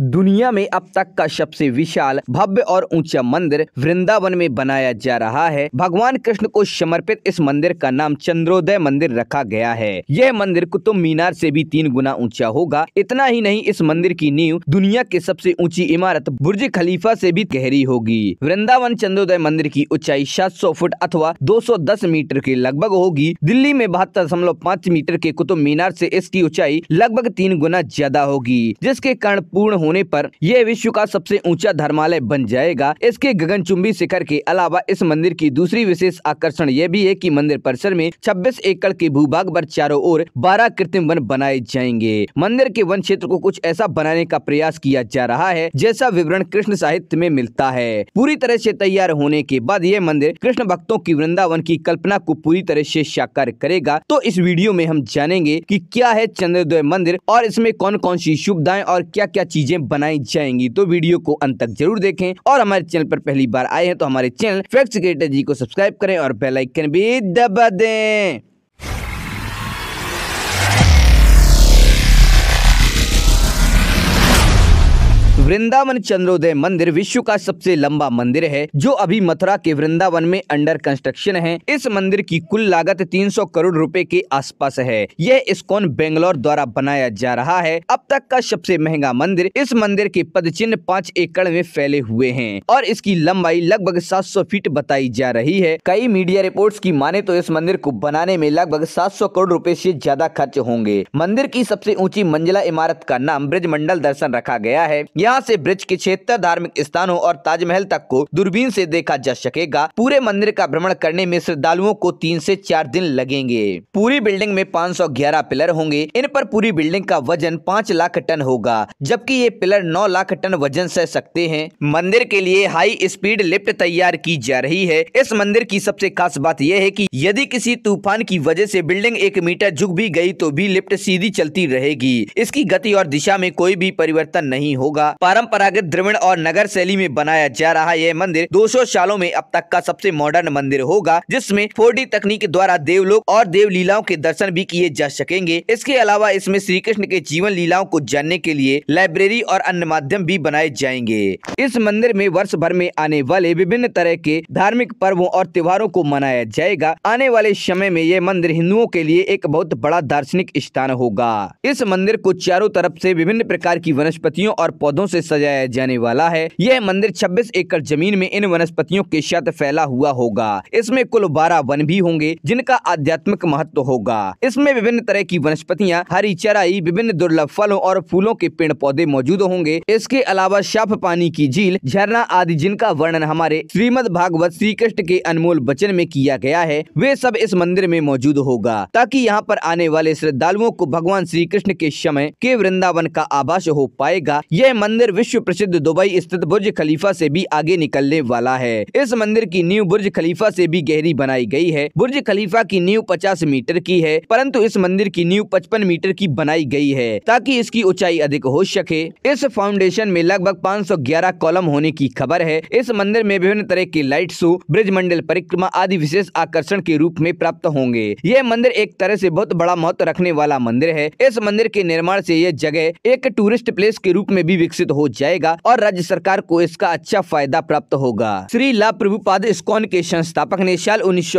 दुनिया में अब तक का सबसे विशाल भव्य और ऊंचा मंदिर वृंदावन में बनाया जा रहा है भगवान कृष्ण को समर्पित इस मंदिर का नाम चंद्रोदय मंदिर रखा गया है यह मंदिर कुतुब मीनार से भी तीन गुना ऊंचा होगा इतना ही नहीं इस मंदिर की नींव दुनिया के सबसे ऊंची इमारत बुर्ज खलीफा से भी गहरी होगी वृंदावन चंद्रोदय मंदिर की ऊंचाई 700 फुट अथवा 210 मीटर के लगभग होगी दिल्ली में बहत्तर मीटर के कुतुब मीनार ऐसी इसकी ऊंचाई लगभग तीन गुना ज्यादा होगी जिसके कारण पूर्ण होने पर यह विश्व का सबसे ऊंचा धर्मालय बन जाएगा इसके गगनचुंबी शिखर के अलावा इस मंदिर की दूसरी विशेष आकर्षण यह भी है की मंदिर परिसर में छब्बीस एकड़ के भूभाग पर चारों ओर बारह कृत्रिम वन बनाए जाएंगे मंदिर के वन क्षेत्र को कुछ ऐसा बनाने का प्रयास किया जा रहा है जैसा विवरण कृष्ण साहित्य में मिलता है पूरी तरह ऐसी तैयार होने के बाद यह मंदिर कृष्ण भक्तों की वृंदावन की कल्पना को पूरी तरह ऐसी साकार करेगा तो इस वीडियो में हम जानेंगे की क्या है चंद्रोदय मंदिर और इसमें कौन कौन सी सुविधाएं और क्या क्या चीजें चीजें बनाई जाएंगी तो वीडियो को अंत तक जरूर देखें और हमारे चैनल पर पहली बार आए हैं तो हमारे चैनल फैक्ट क्रिएटर जी को सब्सक्राइब करें और बेलाइकन भी दबा दें वृंदावन चंद्रोदय मंदिर विश्व का सबसे लंबा मंदिर है जो अभी मथुरा के वृंदावन में अंडर कंस्ट्रक्शन है इस मंदिर की कुल लागत 300 करोड़ रुपए के आसपास है यह स्कोन बेंगलोर द्वारा बनाया जा रहा है अब तक का सबसे महंगा मंदिर इस मंदिर के पद चिन्ह पाँच एकड़ में फैले हुए है और इसकी लंबाई लगभग सात फीट बताई जा रही है कई मीडिया रिपोर्ट की माने तो इस मंदिर को बनाने में लगभग सात करोड़ रूपए ऐसी ज्यादा खर्च होंगे मंदिर की सबसे ऊँची मंजिला इमारत का नाम ब्रज मंडल दर्शन रखा गया है यहाँ यहाँ से ब्रिज के क्षेत्र धार्मिक स्थानों और ताजमहल तक को दूरबीन से देखा जा सकेगा पूरे मंदिर का भ्रमण करने में श्रद्धालुओं को तीन से चार दिन लगेंगे पूरी बिल्डिंग में 511 पिलर होंगे इन पर पूरी बिल्डिंग का वजन पाँच लाख टन होगा जबकि ये पिलर नौ लाख टन वजन सह सकते हैं मंदिर के लिए हाई स्पीड लिफ्ट तैयार की जा रही है इस मंदिर की सबसे खास बात यह है की यदि किसी तूफान की वजह से बिल्डिंग एक मीटर झुक भी गई तो भी लिफ्ट सीधी चलती रहेगी इसकी गति और दिशा में कोई भी परिवर्तन नहीं होगा परंपरागत द्रविड़ और नगर शैली में बनाया जा रहा यह मंदिर 200 सालों में अब तक का सबसे मॉडर्न मंदिर होगा जिसमें फोर तकनीक द्वारा देवलोक और देवलीलाओं के दर्शन भी किए जा सकेंगे इसके अलावा इसमें श्री कृष्ण के जीवन लीलाओं को जानने के लिए लाइब्रेरी और अन्य माध्यम भी बनाए जाएंगे इस मंदिर में वर्ष भर में आने वाले विभिन्न तरह के धार्मिक पर्वों और त्योहारों को मनाया जाएगा आने वाले समय में यह मंदिर हिंदुओं के लिए एक बहुत बड़ा दार्शनिक स्थान होगा इस मंदिर को चारों तरफ ऐसी विभिन्न प्रकार की वनस्पतियों और पौधों से से सजाया जाने वाला है यह मंदिर छब्बीस एकड़ जमीन में इन वनस्पतियों के शत फैला हुआ होगा इसमें कुल बारह वन भी होंगे जिनका आध्यात्मिक महत्व होगा इसमें विभिन्न तरह की वनस्पतियाँ हरी चराई विभिन्न दुर्लभ फलों और फूलों के पेड़ पौधे मौजूद होंगे इसके अलावा साफ पानी की झील झरना आदि जिनका वर्णन हमारे श्रीमद भागवत श्री कृष्ण के अनमोल वचन में किया गया है वे सब इस मंदिर में मौजूद होगा ताकि यहाँ पर आने वाले श्रद्धालुओं को भगवान श्री कृष्ण के समय के वृंदावन का आभास हो पाएगा यह मंदिर मंदिर विश्व प्रसिद्ध दुबई स्थित बुर्ज खलीफा से भी आगे निकलने वाला है इस मंदिर की नींव बुर्ज खलीफा से भी गहरी बनाई गई है बुर्ज खलीफा की नींव पचास मीटर की है परंतु इस मंदिर की नींव पचपन मीटर की बनाई गई है ताकि इसकी ऊंचाई अधिक हो सके इस फाउंडेशन में लगभग पाँच कॉलम होने की खबर है इस मंदिर में विभिन्न तरह के लाइट शो ब्रिज मंडल परिक्रमा आदि विशेष आकर्षण के रूप में प्राप्त होंगे यह मंदिर एक तरह ऐसी बहुत बड़ा महत्व रखने वाला मंदिर है इस मंदिर के निर्माण ऐसी यह जगह एक टूरिस्ट प्लेस के रूप में भी विकसित उपलब्ध हो जाएगा और राज्य सरकार को इसका अच्छा फायदा प्राप्त होगा श्री ला प्रभुपाद स्कॉन के संस्थापक ने साल उन्नीस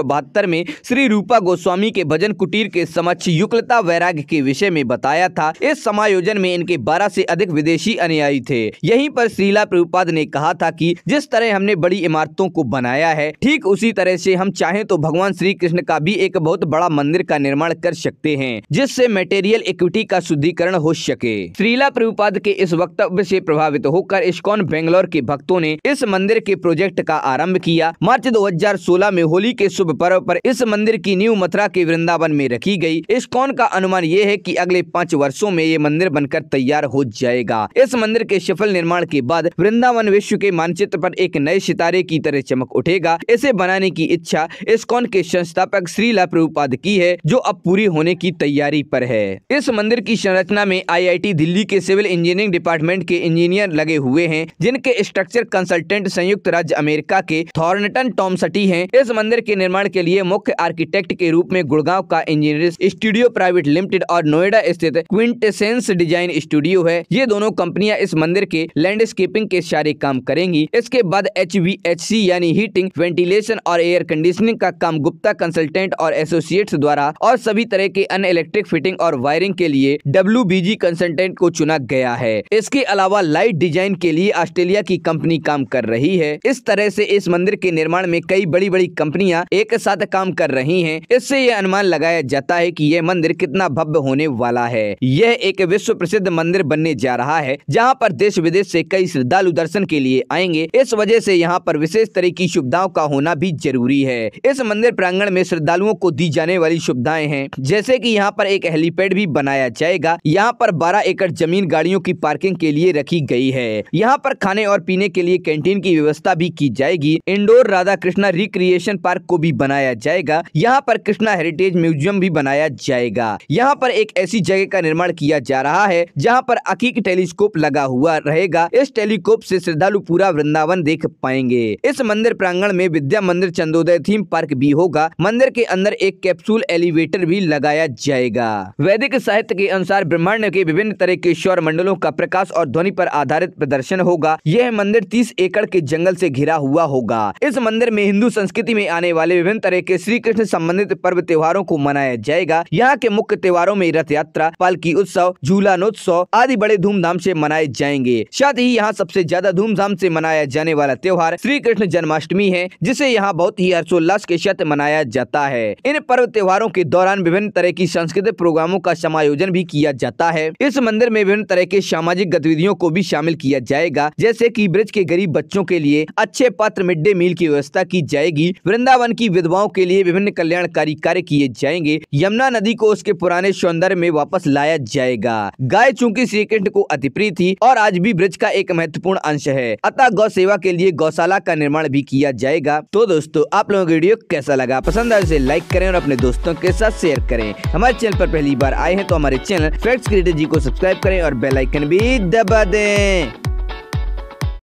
में श्री रूपा गोस्वामी के भजन कुटीर के समक्ष युक्लता वैराग्य के विषय में बताया था इस समायोजन में इनके बारह ऐसी अधिक विदेशी अनुयायी थे यही श्री श्रीला प्रभुपाद ने कहा था की जिस तरह हमने बड़ी इमारतों को बनाया है ठीक उसी तरह ऐसी हम चाहें तो भगवान श्री कृष्ण का भी एक बहुत बड़ा मंदिर का निर्माण कर सकते हैं जिससे मटेरियल इक्विटी का शुद्धिकरण हो सके श्रीला प्रभुपाद के इस वक्तव्य से प्रभावित होकर इस्कॉन बेंगलोर के भक्तों ने इस मंदिर के प्रोजेक्ट का आरंभ किया मार्च 2016 में होली के शुभ पर्व पर इस मंदिर की न्यू मथुरा के वृंदावन में रखी गई इस्कॉन का अनुमान ये है कि अगले पाँच वर्षों में ये मंदिर बनकर तैयार हो जाएगा इस मंदिर के सफल निर्माण के बाद वृंदावन विश्व के मानचित्र पर एक नए सितारे की तरह चमक उठेगा इसे बनाने की इच्छा इस्कॉन के संस्थापक श्री प्रभुपाद की है जो अब पूरी होने की तैयारी पर है इस मंदिर की संरचना में आईआईटी दिल्ली के सिविल इंजीनियरिंग डिपार्टमेंट के इंजीनियर लगे हुए हैं जिनके स्ट्रक्चर कंसल्टेंट संयुक्त राज्य अमेरिका के थॉर्नटन टॉमसटी है इस मंदिर के निर्माण के लिए मुख्य आर्किटेक्ट के रूप में गुड़गांव का इंजीनियर स्टूडियो प्राइवेट लिमिटेड और नोएडा स्थित क्विंटेसेंस डिजाइन स्टूडियो है ये दोनों कंपनियां इस मंदिर के लैंडस्केपिंग के सारे काम करेंगी इसके बाद एच यानी हीटिंग वेंटिलेशन और एयर कंडीशनिंग का काम गुप्ता कंसल्टेंट और एसोसिएट्स द्वारा और सभी तरह के अन्य इलेक्ट्रिक फिटिंग और वायरिंग के लिए डब्ल्यू कंसल्टेंट को चुना गया है इसके अलावा अलावा लाइट डिजाइन के लिए ऑस्ट्रेलिया की कंपनी काम कर रही है इस तरह से इस मंदिर के निर्माण में कई बड़ी बड़ी कंपनियां एक साथ काम कर रही हैं। इससे ये अनुमान लगाया जाता है कि यह मंदिर कितना भव्य होने वाला है यह एक विश्व प्रसिद्ध मंदिर बनने जा रहा है जहाँ पर देश विदेश ऐसी कई श्रद्धालु दर्शन के लिए आएंगे इस वजह ऐसी यहाँ पर विशेष तरह की सुविधाओं का होना भी जरूरी है इस मंदिर प्रांगण में श्रद्धालुओं को दी जाने वाली सुविधाएं हैं जैसे की यहाँ पर एक हेलीपैड भी बनाया जाएगा यहाँ पर बारह एकड़ जमीन गाड़ियों की पार्किंग के लिए रखी रखी गई है यहाँ पर खाने और पीने के लिए कैंटीन की व्यवस्था भी की जाएगी indoor Radha Krishna recreation park को भी बनाया जाएगा यहाँ पर कृष्णा हेरिटेज म्यूजियम भी बनाया जाएगा यहाँ पर एक ऐसी जगह का निर्माण किया जा रहा है जहाँ पर अकीक टेलीस्कोप लगा हुआ रहेगा इस टेलीस्कोप से श्रद्धालु पूरा वृंदावन देख पाएंगे इस मंदिर प्रांगण में विद्या मंदिर चंदोदय थीम पार्क भी होगा मंदिर के अंदर एक कैप्सूल एलिवेटर भी लगाया जाएगा वैदिक साहित्य के अनुसार ब्रह्मांड के विभिन्न तरह के शौर मंडलों का प्रकाश और ध्वनि पर आधारित प्रदर्शन होगा यह मंदिर तीस एकड़ के जंगल से घिरा हुआ होगा इस मंदिर में हिंदू संस्कृति में आने वाले विभिन्न तरह के श्री कृष्ण संबंधित पर्व त्योहारों को मनाया जाएगा यहाँ के मुख्य त्योहारों में रथ यात्रा पालकी उत्सव झूलानोत्सव आदि बड़े धूमधाम से मनाए जाएंगे साथ ही यहाँ सबसे ज्यादा धूमधाम से मनाया जाने वाला त्योहार श्री कृष्ण जन्माष्टमी है जिसे यहाँ बहुत ही हर्षोल्लास के साथ मनाया जाता है इन पर्व त्योहारों के दौरान विभिन्न तरह की सांस्कृतिक प्रोग्रामों का समायोजन भी किया जाता है इस मंदिर में विभिन्न तरह के सामाजिक गतिविधियों को भी शामिल किया जाएगा जैसे की ब्रिज के गरीब बच्चों के लिए अच्छे पात्र मिड डे मील की व्यवस्था की जाएगी वृंदावन की विधवाओं के लिए विभिन्न कल्याणकारी कार्य किए जाएंगे यमुना नदी को उसके पुराने सौंदर्य में वापस लाया जाएगा गाय चूंकि श्री कृष्ण को अतिप्रिय थी और आज भी ब्रिज का एक महत्वपूर्ण अंश है अतः गौ सेवा के लिए गौशाला का निर्माण भी किया जाएगा तो दोस्तों आप लोगों को वीडियो कैसा लगा पसंद आए तो लाइक करें और अपने दोस्तों के साथ शेयर करें हमारे चैनल पर पहली बार आए हैं तो हमारे चैनल फैक्ट्स क्रिएटर जी को सब्सक्राइब करें और बेलाइकन भी दबा で